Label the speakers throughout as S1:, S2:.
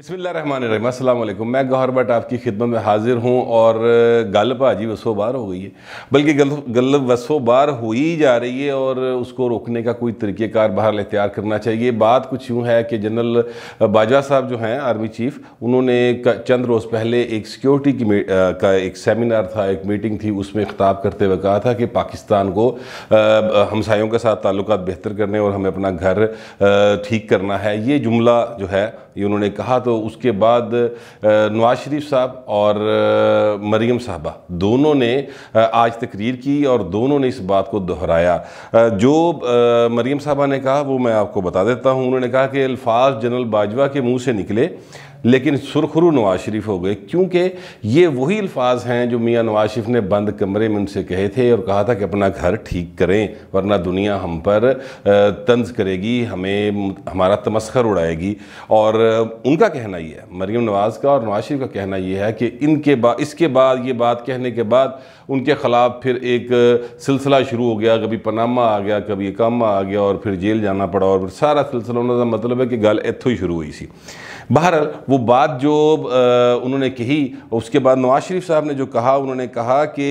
S1: असलम मैं गौहर भट्ट आपकी खिदमत में हाजिर हूँ और गल भाजी वसो बार हो गई है बल्कि गल गल वसो बार हो ही जा रही है और उसको रोकने का कोई तरीक़ेकार बाहर अख्तियार करना चाहिए बात कुछ यूँ है कि जनरल बाजवा साहब जो हैं आर्मी चीफ उन्होंने चंद रोज़ पहले एक सिक्योरिटी की का एक सेमिनार था एक मीटिंग थी उसमें खिताब करते हुए कहा था कि पाकिस्तान को हमसायों के साथ ताल्लुक बेहतर करने और हमें अपना घर ठीक करना है ये जुमला जो है ये उन्होंने कहा तो उसके बाद नवाज शरीफ साहब और मरीम साहबा दोनों ने आज तकरीर की और दोनों ने इस बात को दोहराया जो मरीम साहबा ने कहा वो मैं आपको बता देता हूँ उन्होंने कहा कि अल्फाज जनरल बाजवा के मुँह से निकले लेकिन सुरखरू नवाज शरीफ हो गए क्योंकि ये वही अल्फाज हैं जो मियाँ नवाज शरीफ ने बंद कमरे में उनसे कहे थे और कहा था कि अपना घर ठीक करें वरना दुनिया हम पर तंज करेगी हमें हमारा तमस्खर उड़ाएगी और उनका कहना ये है मरीम नवाज़ का और नवाज शरीफ का कहना यह है कि इनके बाद इसके बाद ये बात कहने के बाद उनके ख़िलाफ़ फिर एक सिलसिला शुरू हो गया कभी पनामा आ गया कभी कामा आ गया और फिर जेल जाना पड़ा और फिर सारा सिलसिला उन्होंने मतलब है कि गल इतों ही शुरू हुई सी बहरहाल वो बात जो उन्होंने कही उसके बाद नवाज शरीफ साहब ने जो कहा उन्होंने कहा कि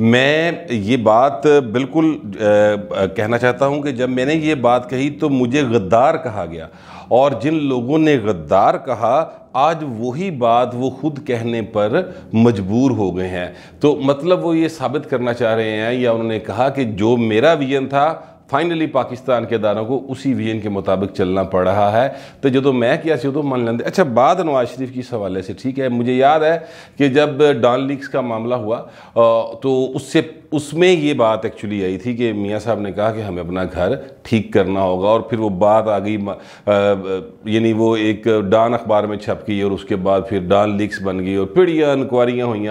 S1: मैं ये बात बिल्कुल कहना चाहता हूँ कि जब मैंने ये बात कही तो मुझे गद्दार कहा गया और जिन लोगों ने गद्दार कहा आज वही बात वो खुद कहने पर मजबूर हो गए हैं तो मतलब वो ये साबित करना चाह रहे हैं या उन्होंने कहा कि जो मेरा विजन था फाइनली पाकिस्तान के ਅਦਾਰਾਂ को उसी विजन के मुताबिक चलना पड़ रहा है तो जो तो मैं किया तो उदों मन लेंगे अच्छा बाद नवाज शरीफ की इस हवाले से ठीक है मुझे याद है कि जब डॉन लीक्स का मामला हुआ तो उससे उसमें ये बात एक्चुअली आई थी कि मियाँ साहब ने कहा कि हमें अपना घर ठीक करना होगा और फिर वो बात आ गई यानी वो एक डान अखबार में छप गई और उसके बाद फिर डान लीक्स बन गई और पीढ़ियाँ इंक्वायरियाँ हुई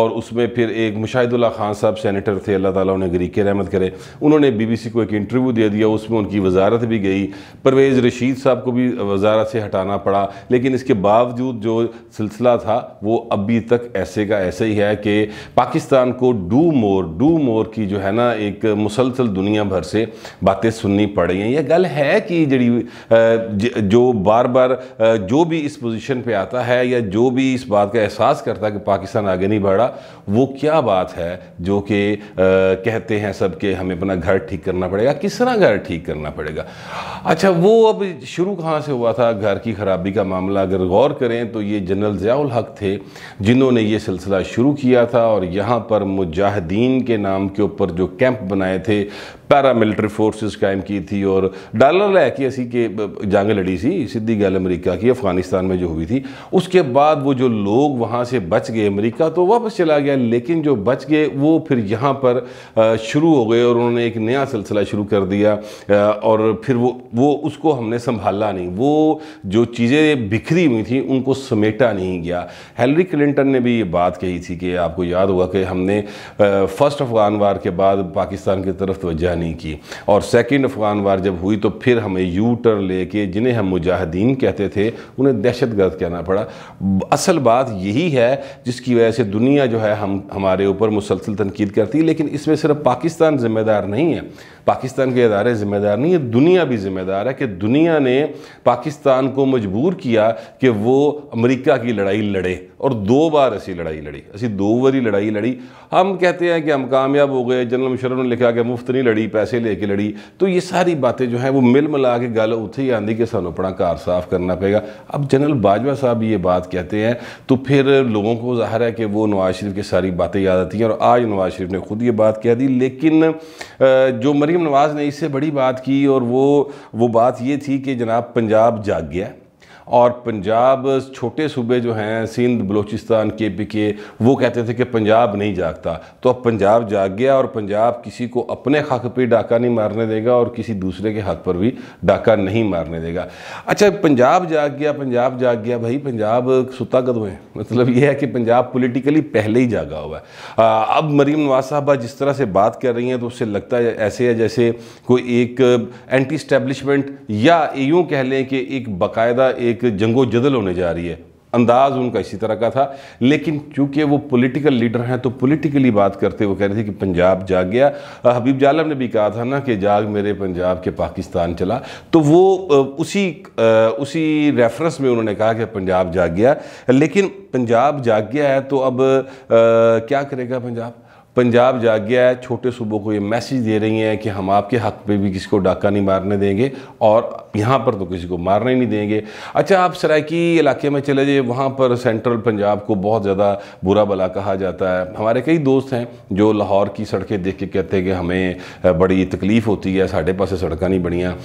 S1: और उसमें फिर एक मुशाहिदुल्ला खान साहब सैनिटर थे अल्लाह ताला उन्हें गरीके रहमत करे उन्होंने बीबीसी को एक इंटरव्यू दे दिया उसमें उनकी वजारत भी गई परवेज़ रशीद साहब को भी वजारत से हटाना पड़ा लेकिन इसके बावजूद जो सिलसिला था वो अभी तक ऐसे का ऐसे ही है कि पाकिस्तान को डू मोर डू मोर की जो है ना एक मुसलसल दुनिया भर से बातें सुननी पड़ रही हैं यह गल है कि जड़ी जो बार बार जो भी इस पोजीशन पे आता है या जो भी इस बात का एहसास करता है कि पाकिस्तान आगे नहीं बढ़ा वो क्या बात है जो कि कहते हैं सब कि हमें अपना घर ठीक करना पड़ेगा किस तरह घर ठीक करना पड़ेगा अच्छा वो अब शुरू कहाँ से हुआ था घर की खराबी का मामला अगर गौर करें तो ये जनरल ज़ियाउल हक थे जिन्होंने ये सिलसिला शुरू किया था और यहाँ पर मुजाहिदीन के नाम के ऊपर जो कैंप बनाए थे पैरामिलिट्री ਮਿਲਟਰੀ कायम की थी और डॉलर के ऐसी के जंग लड़ी सी सीधी गल अमेरिका की अफ़गानिस्तान में जो हुई थी उसके बाद वो जो लोग वहाँ से बच गए अमेरिका तो वापस चला गया लेकिन जो बच गए वो फिर यहाँ पर शुरू हो गए और उन्होंने एक नया सिलसिला शुरू कर दिया और फिर वो वो उसको हमने संभाला नहीं वो जो चीज़ें बिखरी हुई थी उनको समेटा नहीं गया हेलरी क्लिंटन ने भी ये बात कही थी कि आपको याद हुआ कि हमने फ़र्स्ट अफगान वार के बाद पाकिस्तान की तरफ तोज्जा नहीं की और सेकेंड अफगान वार जब हुई तो फिर हमें यू टर्न लेके जिन्हें हम मुजाहिदीन कहते थे उन्हें दहशत गर्द कहना पड़ा असल बात यही है जिसकी वजह से दुनिया जो है हम हमारे ऊपर मुसलसल तनकीद करती है लेकिन इसमें सिर्फ पाकिस्तान ज़िम्मेदार नहीं है पाकिस्तान के अदारे ज़िम्मेदार नहीं है दुनिया भी ज़िम्मेदार है कि दुनिया ने पाकिस्तान को मजबूर किया कि वो अमरीका की लड़ाई लड़े और दो बार ऐसी लड़ाई लड़ी ऐसी दो बारी लड़ाई लड़ी हम कहते हैं कि हम कामयाब हो गए जनरल मुशरफ ने लिखा कि मुफ्त नहीं लड़ी पैसे ले लड़ी तो ये सारी बातें जो हैं वो मिल मिला के गल उ ही आँदी कि सानू अपना कार साफ करना पड़ेगा अब जनरल बाजवा साहब ये बात कहते हैं तो फिर लोगों को ज़ाहिर है कि वो नवाज शरीफ की सारी बातें याद आती हैं और आज नवाज शरीफ ने खुद ये बात कह दी लेकिन जो मरी मरीम नवाज़ ने इससे बड़ी बात की और वो वो बात ये थी कि जनाब पंजाब जाग गया और पंजाब छोटे सूबे जो हैं सिंध बलूचिस्तान के पी के वो कहते थे कि पंजाब नहीं जागता तो अब पंजाब जाग गया और पंजाब किसी को अपने हक पर डाका नहीं मारने देगा और किसी दूसरे के हक पर भी डाका नहीं मारने देगा अच्छा पंजाब जाग गया पंजाब जाग गया भाई पंजाब सुता कदम है मतलब ये है कि पंजाब पोलिटिकली पहले ही जागा हुआ है अब मरीम नवाज साहबा जिस तरह से बात कर रही हैं तो उससे लगता है ऐसे है जैसे कोई एक एंटी स्टैब्लिशमेंट या यूँ कह लें कि एक बाकायदा एक एक जंगो जदल होने जा रही है अंदाज उनका इसी तरह का था लेकिन चूंकि वो पॉलिटिकल लीडर हैं तो पॉलिटिकली बात करते हुए कह रहे थे कि पंजाब जाग गया हबीब जालम ने भी कहा था ना कि जाग मेरे पंजाब के पाकिस्तान चला तो वो उसी उसी रेफरेंस में उन्होंने कहा कि पंजाब जाग गया लेकिन पंजाब जाग गया है तो अब आ, क्या करेगा पंजाब पंजाब जाग गया है छोटे सूबों को ये मैसेज दे रही हैं कि हम आपके हक पे भी किसी को डाका नहीं मारने देंगे और यहाँ पर तो किसी को मारने ही नहीं देंगे अच्छा आप सराकी इलाके में चले जाइए वहाँ पर सेंट्रल पंजाब को बहुत ज़्यादा बुरा भला कहा जाता है हमारे कई दोस्त हैं जो लाहौर की सड़कें देख के कहते हैं कि हमें बड़ी तकलीफ़ होती है साढ़े पास सड़क नहीं बनियाँ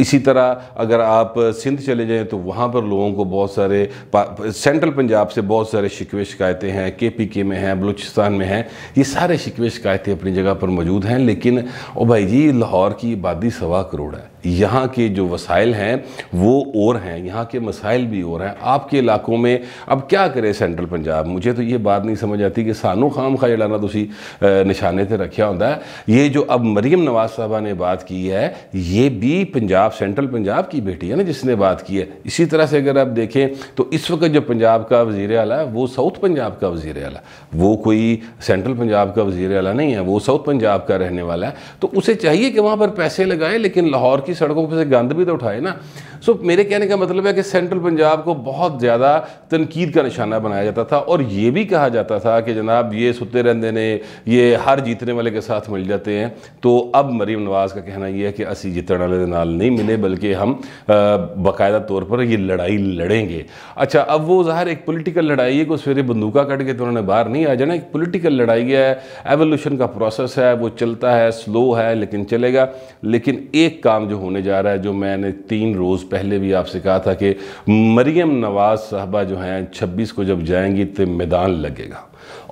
S1: इसी तरह अगर आप सिंध चले जाएं तो वहाँ पर लोगों को बहुत सारे सेंट्रल पंजाब से बहुत सारे शिकवे शिकायतें हैं के पी के में हैं बलूचिस्तान में हैं ये सारे शिकवे शिकायतें अपनी जगह पर मौजूद हैं लेकिन ओ भाई जी लाहौर की आबादी सवा करोड़ है यहाँ के जो वसाइल हैं वो और हैं यहाँ के मसाइल भी और हैं आपके इलाकों में अब क्या करे सेंट्रल पंजाब मुझे तो ये बात नहीं समझ आती कि सानू खाम खा जाना तुम निशाने से रखा होंगे ये जो अब मरीम नवाज साहबा ने बात की है ये भी पंजाब सेंट्रल पंजाब की बेटी है ना जिसने बात की है इसी तरह से अगर आप देखें तो इस वक्त जो पंजाब का वजीर अला वो साउथ पंजाब का वजीर अला वो कोई सेंट्रल पंजाब का वजीर अला नहीं है वो साउथ पंजाब का रहने वाला है तो उसे चाहिए कि वहाँ पर पैसे लगाएं लेकिन लाहौर बाकी सड़कों पर से गंद भी तो उठाए ना सो मेरे कहने का मतलब है कि सेंट्रल पंजाब को बहुत ज़्यादा तनकीद का निशाना बनाया जाता था और ये भी कहा जाता था कि जनाब ये सुते रहते ने ये हर जीतने वाले के साथ मिल जाते हैं तो अब मरीम नवाज़ का कहना यह है कि असी जीतने वाले नाल नहीं मिले बल्कि हम बाकायदा तौर पर ये लड़ाई लड़ेंगे अच्छा अब वो ज़ाहिर एक पोलिटिकल लड़ाई है को सवेरे बंदूका कट के तो उन्होंने बाहर नहीं आ जाना एक पोलिटिकल लड़ाई है एवोल्यूशन का प्रोसेस है वो चलता है स्लो है लेकिन चलेगा लेकिन एक काम जो होने जा रहा है जो मैंने तीन रोज़ पहले भी आपसे कहा था कि मरियम नवाज़ साहबा जो हैं छब्बीस को जब जाएंगी तो मैदान लगेगा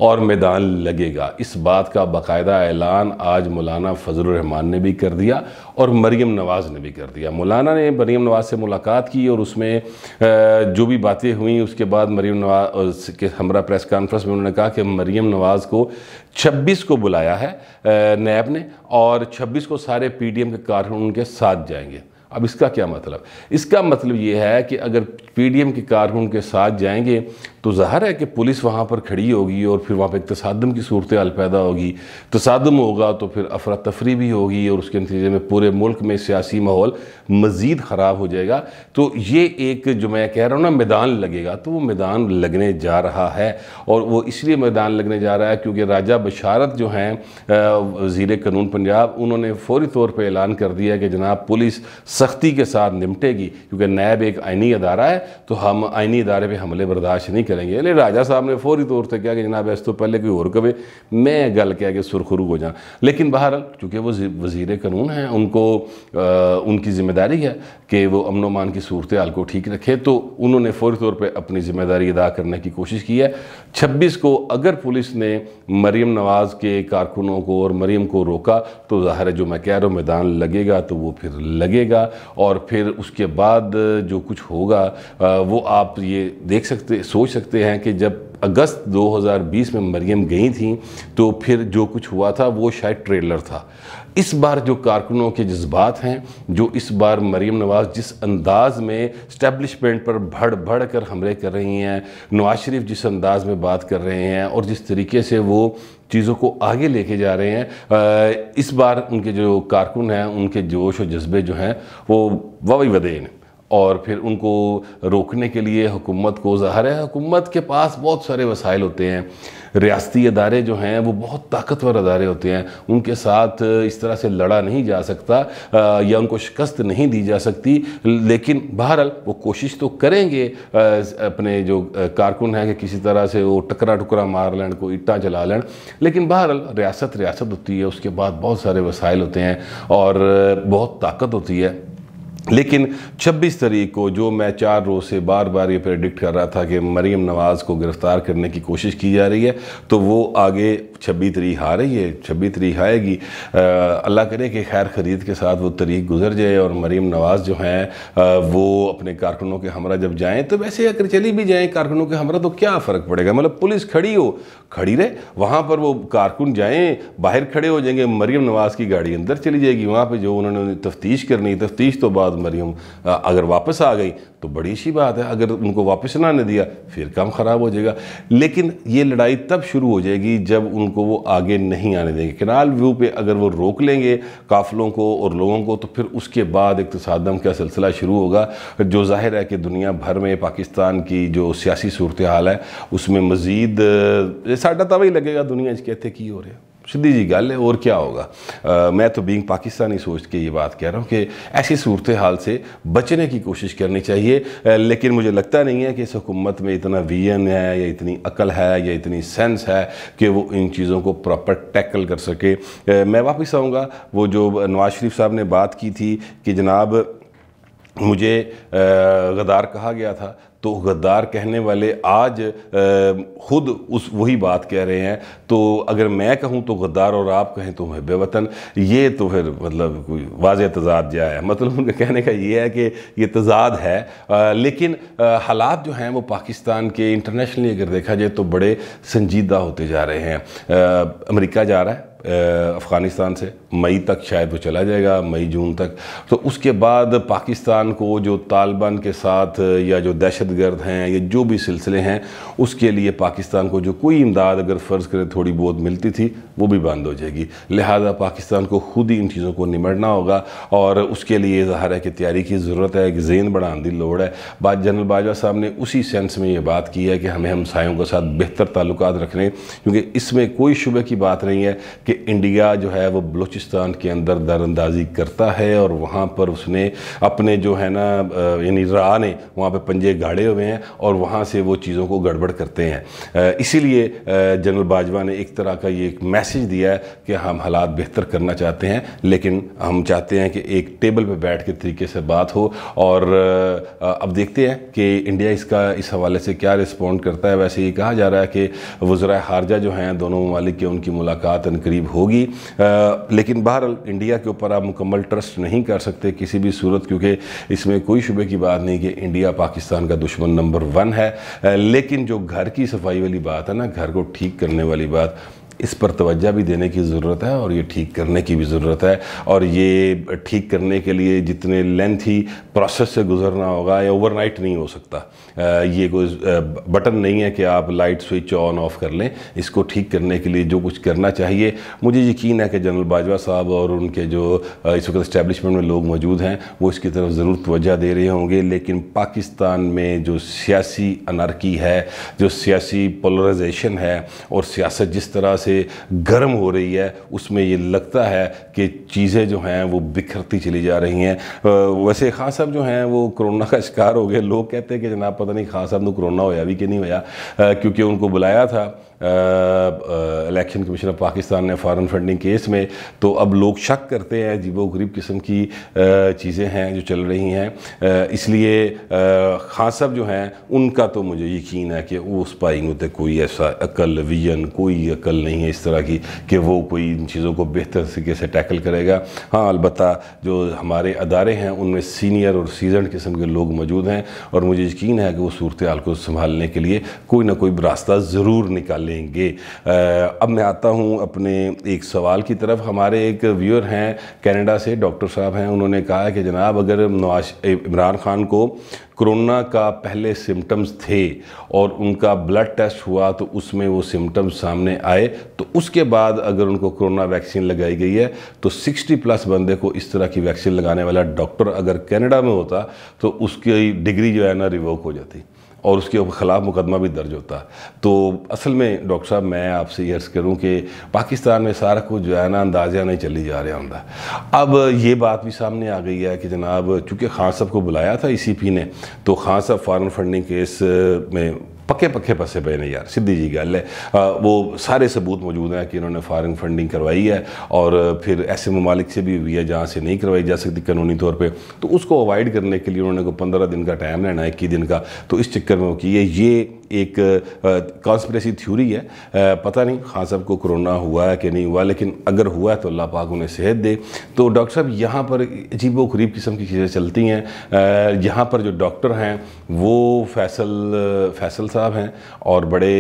S1: और मैदान लगेगा इस बात का बाकायदा ऐलान आज मौलाना फजल रहमान ने भी कर दिया और मरीम नवाज़ ने भी कर दिया मौलाना ने मरीम नवाज़ से मुलाकात की और उसमें जो भी बातें हुई उसके बाद मरीम नवाज़ के हमरा प्रेस कॉन्फ्रेंस में उन्होंने कहा कि मरीम नवाज़ को 26 को बुलाया है नैब ने और 26 को सारे पीडीएम के कारण उनके साथ जाएंगे अब इसका क्या मतलब इसका मतलब ये है कि अगर पीडीएम के कारकुन के साथ जाएंगे तो ज़ाहिर है कि पुलिस वहाँ पर खड़ी होगी और फिर वहाँ पर एक तसादम की सूरत हाल पैदा होगी तसादम होगा तो फिर अफरा तफरी भी होगी और उसके नतीजे में पूरे मुल्क में सियासी माहौल मज़ीद ख़राब हो जाएगा तो ये एक जो मैं कह रहा हूँ ना मैदान लगेगा तो वो मैदान लगने जा रहा है और वो इसलिए मैदान लगने जा रहा है क्योंकि राजा बशारत जो हैं वजीर कानून पंजाब उन्होंने फौरी तौर पर ऐलान कर दिया कि जनाब पुलिस सख्ती के साथ निपटेगी क्योंकि नैब एक आइनी अदारा है तो हम आइनी अदारे पर हमले बर्दाश्त नहीं कर करेंगे अरे राजा साहब ने फौरी तौर से किया कि जनाब इस तो पहले कोई और कवे मैं गल कह के सुरखरू हो जाऊँ लेकिन बहर चूँकि वो वजीर कानून हैं उनको आ, उनकी जिम्मेदारी है कि वो अमन मान की सूरत हाल को ठीक रखे तो उन्होंने फौरी तौर पर अपनी जिम्मेदारी अदा करने की कोशिश की है छब्बीस को अगर पुलिस ने मरीम नवाज़ के कारकुनों को और मरीम को रोका तो ज़ाहिर है जो मैं कह रहा हूँ मैदान लगेगा तो वो फिर लगेगा और फिर उसके बाद जो कुछ होगा वो आप ये देख सकते सोच सकते सकते हैं कि जब अगस्त 2020 में मरियम गई थी तो फिर जो कुछ हुआ था वो शायद ट्रेलर था इस बार जो कारकुनों के जज्बात हैं जो इस बार मरीम नवाज़ जिस अंदाज़ में स्टैब्लिशमेंट पर भड़ भड़ कर हमले कर रही हैं नवाज शरीफ जिस अंदाज़ में बात कर रहे हैं और जिस तरीके से वो चीज़ों को आगे लेके जा रहे हैं इस बार उनके जो कारकुन हैं उनके जोश और जज्बे जो हैं वो वावई वदेन हैं और फिर उनको रोकने के लिए हुकूमत को ज़ाहिर है हुकूमत के पास बहुत सारे वसाइल होते हैं रियाती अदारे जो हैं वो बहुत ताकतवर अदारे होते हैं उनके साथ इस तरह से लड़ा नहीं जा सकता या उनको शिकस्त नहीं दी जा सकती लेकिन बहरहाल वो कोशिश तो करेंगे अपने जो कारकुन हैं कि किसी तरह से वो टकरा टुकरा मार लें कोई इट्टा चला लें लेकिन बहरहाल रियासत रियासत होती है उसके बाद बहुत सारे वसाइल होते हैं और बहुत ताकत होती है लेकिन 26 तारीख को जो मैं चार रोज़ से बार बार ये प्रेडिक्ट कर रहा था कि मरीम नवाज़ को गिरफ़्तार करने की कोशिश की जा रही है तो वो आगे छब्बीस तरीक आ रही है छब्बीस तरीक आएगी अल्लाह करे कि खैर खरीद के साथ वो तरीक गुजर जाए और मरीम नवाज़ जो हैं वो अपने कारकुनों के हमरा जब जाएँ तो वैसे अगर चली भी जाएँ कारकुनों के हमरा तो क्या फ़र्क पड़ेगा मतलब पुलिस खड़ी हो खड़ी रहे वहाँ पर वो कारकुन जाएँ बाहर खड़े हो जाएंगे मरीम नवाज़ की गाड़ी अंदर चली जाएगी वहाँ पर जो उन्होंने तफ्तीश करनी तफ्तीश तो बाद मरियम अगर वापस आ गई तो बड़ी सी बात है अगर उनको वापस ना आने दिया फिर काम ख़राब हो जाएगा लेकिन ये लड़ाई तब शुरू हो जाएगी जब उनको वो आगे नहीं आने देंगे किनाल व्यू पे अगर वो रोक लेंगे काफिलों को और लोगों को तो फिर उसके बाद इकतसादम का सिलसिला शुरू होगा जो जाहिर है कि दुनिया भर में पाकिस्तान की जो सियासी सूरत हाल है उसमें मज़ीद साढ़ा तब ही लगेगा दुनिया कहते की हो रहा है सीधी जी गल है और क्या होगा आ, मैं तो बींग पाकिस्तानी सोच के ये बात कह रहा हूँ कि ऐसी सूरत हाल से बचने की कोशिश करनी चाहिए लेकिन मुझे लगता नहीं है कि इस हुकूमत में इतना वीएन है या इतनी अकल है या इतनी सेंस है कि वो इन चीज़ों को प्रॉपर टैकल कर सके आ, मैं वापस आऊँगा वो जो नवाज शरीफ साहब ने बात की थी कि जनाब मुझे गदार कहा गया था तो गद्दार कहने वाले आज ख़ुद उस वही बात कह रहे हैं तो अगर मैं कहूँ तो गद्दार और आप कहें तो मैं बेवतन ये तो फिर मतलब कोई वाज तजाद जहा है मतलब उनके कहने का ये है कि ये तजाद है आ, लेकिन हालात जो हैं वो पाकिस्तान के इंटरनेशनली अगर देखा जाए तो बड़े संजीदा होते जा रहे हैं अमरीका जा रहा है अफ़गानिस्तान से मई तक शायद वो चला जाएगा मई जून तक तो उसके बाद पाकिस्तान को जो तालिबान के साथ या जो दहशत गर्द हैं या जो भी सिलसिले हैं उसके लिए पाकिस्तान को जो कोई इमदाद अगर फ़र्ज़ करें थोड़ी बहुत मिलती थी वो भी बंद हो जाएगी लिहाजा पाकिस्तान को ख़ुद ही इन चीज़ों को निमटना होगा और उसके लिए ज़ाहिर है कि तैयारी की ज़रूरत है एक जेन बढ़ाने की लोड़ है बाद जनरल बाजवा साहब ने उसी सेंस में ये बात की है कि हमें हमसायों के साथ बेहतर ताल्लुक रखने क्योंकि इसमें कोई शुबे की बात नहीं है कि इंडिया जो है वो बलूचिस्तान के अंदर दरअंदाजी करता है और वहाँ पर उसने अपने जो है ना यानी रा ने वहाँ पर पंजे गाड़े हुए हैं और वहाँ से वो चीज़ों को गड़बड़ करते हैं इसीलिए जनरल बाजवा ने एक तरह का ये एक मैसेज दिया है कि हम हालात बेहतर करना चाहते हैं लेकिन हम चाहते हैं कि एक टेबल पर बैठ के तरीके से बात हो और अब देखते हैं कि इंडिया इसका इस हवाले से क्या रिस्पॉन्ड करता है वैसे ये कहा जा रहा है कि वज्रा हारजा जो हैं दोनों ममालिक उनकी मुलाकात करीब करीब होगी लेकिन बहरहाल इंडिया के ऊपर आप मुकम्मल ट्रस्ट नहीं कर सकते किसी भी सूरत क्योंकि इसमें कोई शुबे की बात नहीं कि इंडिया पाकिस्तान का दुश्मन नंबर वन है लेकिन जो घर की सफाई वाली बात है ना घर को ठीक करने वाली बात इस पर तवज्जा भी देने की ज़रूरत है और ये ठीक करने की भी ज़रूरत है और ये ठीक करने के लिए जितने लेंथी प्रोसेस से गुजरना होगा या ओवरनाइट नहीं हो सकता ये कोई बटन नहीं है कि आप लाइट स्विच ऑन ऑफ कर लें इसको ठीक करने के लिए जो कुछ करना चाहिए मुझे यकीन है कि जनरल बाजवा साहब और उनके जो इस वक्त इस्टेबलिशमेंट में लोग मौजूद हैं वो इसकी तरफ ज़रूर तोज्जा दे रहे होंगे लेकिन पाकिस्तान में जो सियासी अनारकी है जो सियासी पोलराइजेशन है और सियासत जिस तरह से गर्म हो रही है उसमें ये लगता है कि चीज़ें जो हैं वो बिखरती चली जा रही हैं वैसे खान साहब जो हैं वो कोरोना का शिकार हो गए लोग कहते हैं कि जनाब पता नहीं खान साहब ने कोरोना होया भी कि नहीं होया क्योंकि उनको बुलाया था इलेक्शन कमीशन ऑफ पाकिस्तान ने फॉरेन फंडिंग केस में तो अब लोग शक करते हैं अजीबो गरीब किस्म की चीज़ें हैं जो चल रही हैं इसलिए खान साहब जो हैं उनका तो मुझे यकीन है कि उस पाइंग उते कोई ऐसा अकल विजन कोई अकल नहीं है इस तरह की कि वो कोई इन चीज़ों को बेहतर तरीके से टैकल करेगा हाँ अलबत् जो हमारे अदारे हैं उनमें सीनियर और सीजन किस्म के लोग मौजूद हैं और मुझे यकीन है कि वो सूरत हाल को संभालने के लिए कोई ना कोई रास्ता ज़रूर निकाल लेंगे अब मैं आता हूँ अपने एक सवाल की तरफ हमारे एक व्यूअर हैं कनाडा से डॉक्टर साहब हैं उन्होंने कहा कि जनाब अगर नवाज इमरान खान को कोरोना का पहले सिम्टम्स थे और उनका ब्लड टेस्ट हुआ तो उसमें वो सिम्टम्स सामने आए तो उसके बाद अगर उनको कोरोना वैक्सीन लगाई गई है तो 60 प्लस बंदे को इस तरह की वैक्सीन लगाने वाला डॉक्टर अगर कनाडा में होता तो उसकी डिग्री जो है ना रिवोक हो जाती और उसके ख़िलाफ़ मुकदमा भी दर्ज होता तो असल में डॉक्टर साहब मैं आपसे ये अर्ज़ करूँ कि पाकिस्तान में सारा कुछ जो है ना अंदाजा नहीं चली जा रहा होंगे अब ये बात भी सामने आ गई है कि जनाब चूँकि खान साहब को बुलाया था ई सी पी ने तो खान साहब फ़ॉरन फंडिंग केस में पक्के पक्के पसे पे नहीं यार सिद्धि जी गल है वो सारे सबूत मौजूद हैं कि इन्होंने फ़ारन फंडिंग करवाई है और फिर ऐसे ममालिक से भी हुई है जहाँ से नहीं करवाई जा सकती कानूनी तौर पर तो उसको अवॉइड करने के लिए उन्होंने को पंद्रह दिन का टाइम लेना है इक्कीस दिन का तो इस चक्कर में वो कि ये एक कॉन्स्परेसी थ्योरी है आ, पता नहीं खान हाँ, साहब को कोरोना हुआ है कि नहीं हुआ लेकिन अगर हुआ है तो अल्लाह पाक उन्हें सेहत दे तो डॉक्टर साहब यहाँ पर अजीब व गरीब किस्म की चीज़ें चलती हैं यहाँ पर जो डॉक्टर हैं वो फैसल फैसल साहब हैं और बड़े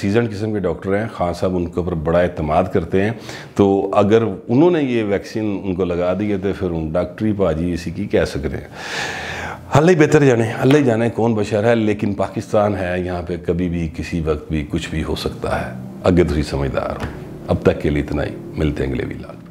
S1: सीजन किस्म के डॉक्टर हैं खान साहब उनके ऊपर बड़ा अतमाद करते हैं तो अगर उन्होंने ये वैक्सीन उनको लगा दी है तो फिर उन डॉक्टरी पाजी इसी की कह सकते हैं हल्ला ही बेहतर जाने हल्ला ही जाने कौन बशर है लेकिन पाकिस्तान है यहाँ पर कभी भी किसी वक्त भी कुछ भी हो सकता है अगर तुम समझदार हो अब तक के लिए इतना ही मिलते हैं अगले लाल